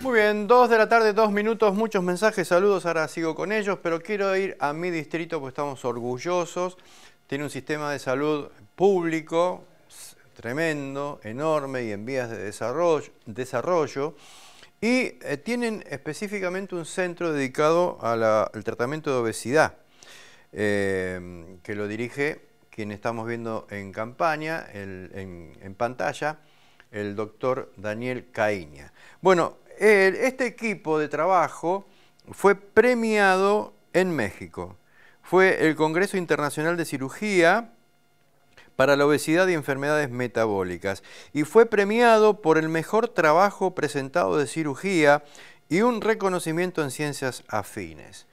Muy bien, dos de la tarde, dos minutos, muchos mensajes, saludos, ahora sigo con ellos, pero quiero ir a mi distrito porque estamos orgullosos. Tiene un sistema de salud público tremendo, enorme y en vías de desarrollo. desarrollo y eh, tienen específicamente un centro dedicado al tratamiento de obesidad, em, que lo dirige quien estamos viendo en campaña, en, pantalla, el doctor Daniel Caíña. Bueno, este equipo de trabajo fue premiado en México. Fue el Congreso Internacional de Cirugía para la Obesidad y Enfermedades Metabólicas y fue premiado por el mejor trabajo presentado de cirugía y un reconocimiento en ciencias afines.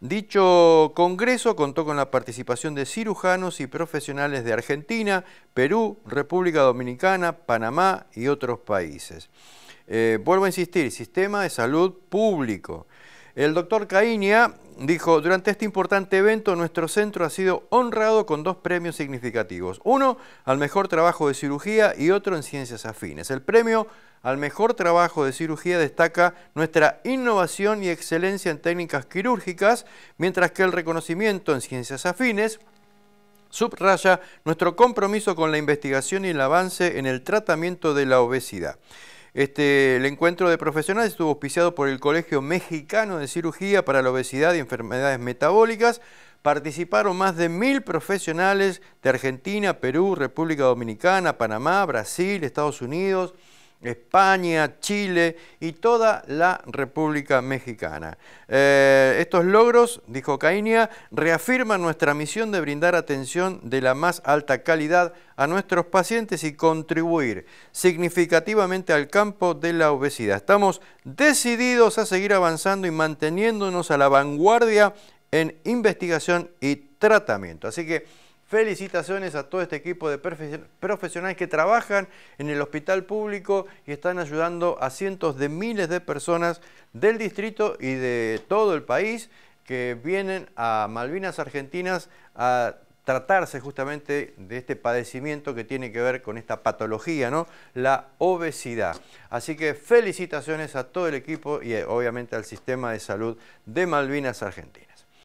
Dicho congreso contó con la participación de cirujanos y profesionales de Argentina, Perú, República Dominicana, Panamá y otros países. Eh, vuelvo a insistir, sistema de salud público. El doctor Caíña dijo, durante este importante evento nuestro centro ha sido honrado con dos premios significativos. Uno al mejor trabajo de cirugía y otro en ciencias afines. El premio al mejor trabajo de cirugía destaca nuestra innovación y excelencia en técnicas quirúrgicas, mientras que el reconocimiento en ciencias afines subraya nuestro compromiso con la investigación y el avance en el tratamiento de la obesidad. Este, el encuentro de profesionales estuvo auspiciado por el Colegio Mexicano de Cirugía para la Obesidad y Enfermedades Metabólicas. Participaron más de mil profesionales de Argentina, Perú, República Dominicana, Panamá, Brasil, Estados Unidos, España, Chile y toda la República Mexicana. Eh, estos logros, dijo Cainia, reafirman nuestra misión de brindar atención de la más alta calidad a nuestros pacientes y contribuir significativamente al campo de la obesidad. Estamos decididos a seguir avanzando y manteniéndonos a la vanguardia en investigación y tratamiento. Así que Felicitaciones a todo este equipo de profesionales que trabajan en el hospital público y están ayudando a cientos de miles de personas del distrito y de todo el país que vienen a Malvinas Argentinas a tratarse justamente de este padecimiento que tiene que ver con esta patología, ¿no? La obesidad. Así que felicitaciones a todo el equipo y eh, obviamente al sistema de salud de Malvinas Argentinas.